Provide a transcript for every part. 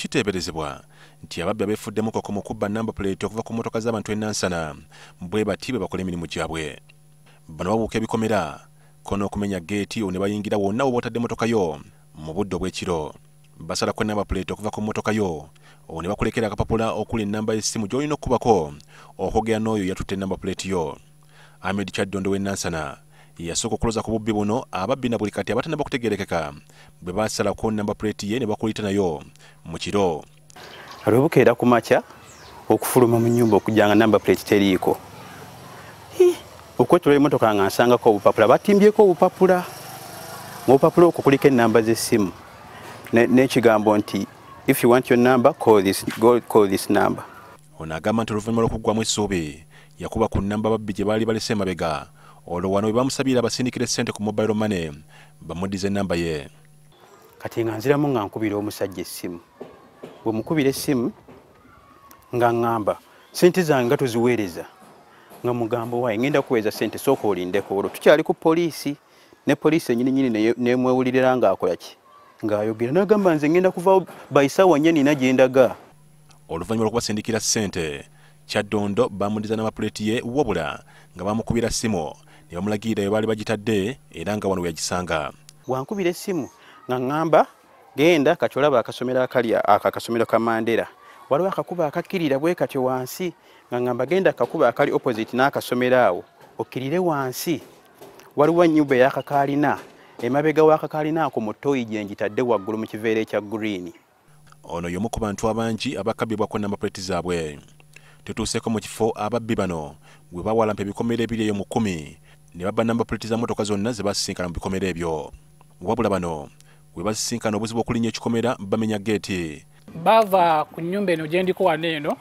kiteeberezebwa nti ababbi abeefuddemu koko mu kubba namba puleeti okuva ku mmotoka z'abantu enansana bwe bati bwe bakola emirimu gyabwe bano babuuka ebikomera kona okumenya geeti o ne bayingira wonna woba otadde emmotoka yo mu budde obw'ekiro basalako enamba puleeti okuva ku mmotoka yo o ne bakulekera akapapula okuli enamba y'essimu gy'olina okkubako okwogera n'oyo yatutta enamba puleeti yo amed kyaddondo w'enansana yasooka okuloza ku bubbi buno ababbi na buli kati abatanda bakutegerekeka bwe basalako namba puleeti ye ne bakuliita nayo mu kiro lwebukeera ku makya okufuluma mu nyumba okujja nga namba puleeti teriiko okwetula emotoka nga nsangako obupapula batimbyeko obupapula muupapula okwo kuliko enamba z'essimu n'ekigambo nti if you want your number call this number ono agamba nti oluvannyuma lw'okuggwamu essuubi yakuba ku namba babbi gye baali balese emabega olwo wano bwe bamusabira basindikira essente ku mobile money bamuddiza enamba ye kati nga nziramu nga nkubira omusajja essimu bwe mukubira essimu nga ngamba sente zange nga toziweereza nga mugambo waye ngenda kuweeza sente sooka olindeko olwo tukyali ku poliisi ne poliisi enyininyini nemwewulirira ngaakolaki ngaayogera nagamba nze ngenda kuvawo baisawa nyenina gye ndaga oluvannyuma lwokubasindikira sente kyaddondo bamuddiza n'amapuleti ye wobula nga bamukubira simu ne bamulagirira ebaali bagitadde era nga wano weyagisanga wankubira essimu nga ngamba genda katyolaba akasomero akalya ako akasomero ka mandera waliwo akakuba akakkirira bwe katyo wansi nga ngamba genda akakuba akali opposite n'akasomero awo okkirire wansi waliwo nyuba eyakakaalina emabega waakakaalina ako mu ttooyi gyengitadde waggulu mu kiveera ekya guriini ono y'omu ku bantu abangi abakabibwako namapuleti zaabwe tutuuseeko mu kifo ababbi bano bwe bawalampa ebikomera ebiri eyo mu kumi ne baba namba puliti z'emmotoka zonna ze basisinkana mu bikomera ebyo wabula bano we basisinkana obuzibu okulinnya ekikomera bamenya geeti bava ku nnyumba eno gye ndiko wano eno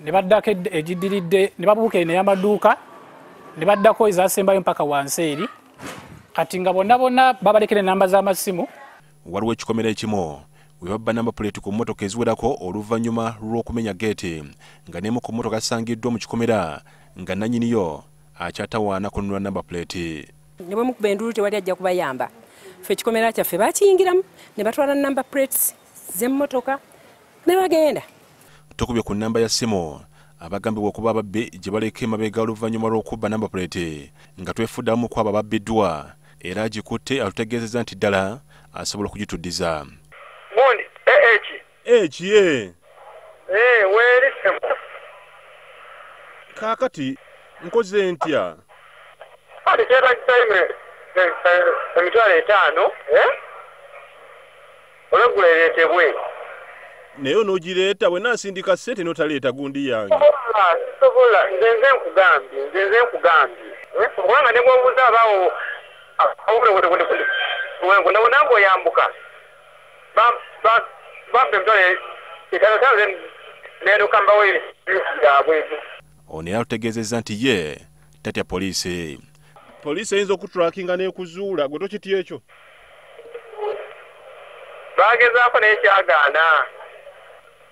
ne baddako egidiridde ne babuuka eno ey'amaduuka ne baddako ezasembayo mpaka wansi eri kati nga bonna bonna babalekera enamba z'amasimu waliwo ekikomera ekimu we babba namba puleti ku mmotoka eziwerako oluvannyuma lw'okumenya geeti nga n'emu ku mmotoka asangiddwa mu kikomera nga nannyiniyo akyatawaana kununula namba plate ne bwe mukuba enduulu tewali ajja kubayamba fe ekikomera kyaffe bakiyingiramu ne batwala namba plates zemmotoka ne bagenda tukubye ku namba ya simu abagambibwa okuba ababbi gye baleka emabega oluvannyuma lw'okubba namba plate nga twefuddamu ku abo ababbiddwa era agikutte atutegeezeza nti ddala asobola okugituddiza gundi eeki eh, eh, eeki eh, e weeri kaakati nkoze ntya kateteeta kisaime emitwalo etaano olwegula ereetebwe naye onoogireeta bwe naasindika ssente n'otaleeta gundi yange sobola nzenze nkugambye nzenze nkugambye kubanga ne bwobuuza abaawo awonanga oyambuka bambe emitwalo etaano taano neerukambawo ebintu byabwe ono era tutegeezezza nti ye tatya poliisi poliisi eyinza okutulakinga n'ekuzuula gwe tokitya ekyo baagezaako naye kyagaana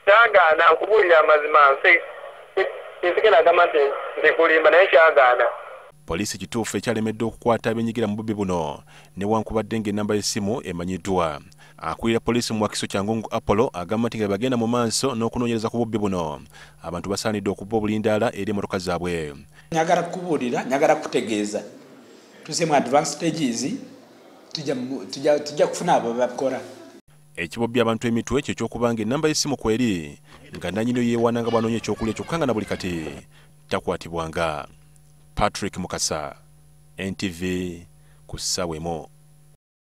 kyagaana nkubuulira amazima nsi nsikiragamba nti ndikulimba naye kyagaana poliisi kituufu ekyalemedde okukwata abenyigira mu bubbi buno newankubadde ngaenamba y'essimu emanyiddwa akulira poliisi mu wakiso kyangungu apollo agamba nti nga bagenda mu maaso n'okunoonyereza ku bubbi buno abantu basaanidde okuba obulindaala eri emotoka zaabwe nyagala kukubuulira nyagala kutegeeza tuse mu advanstages tujja kufuna abo bakora ekibobbya abantu emitw ekyo ekyokubanga ennamba y'essimu kweri nga nanyini yeewaananga bwanoonya ekyokulya kyokka nga na buli kati takwatibwanga patrick mukasa ntv ku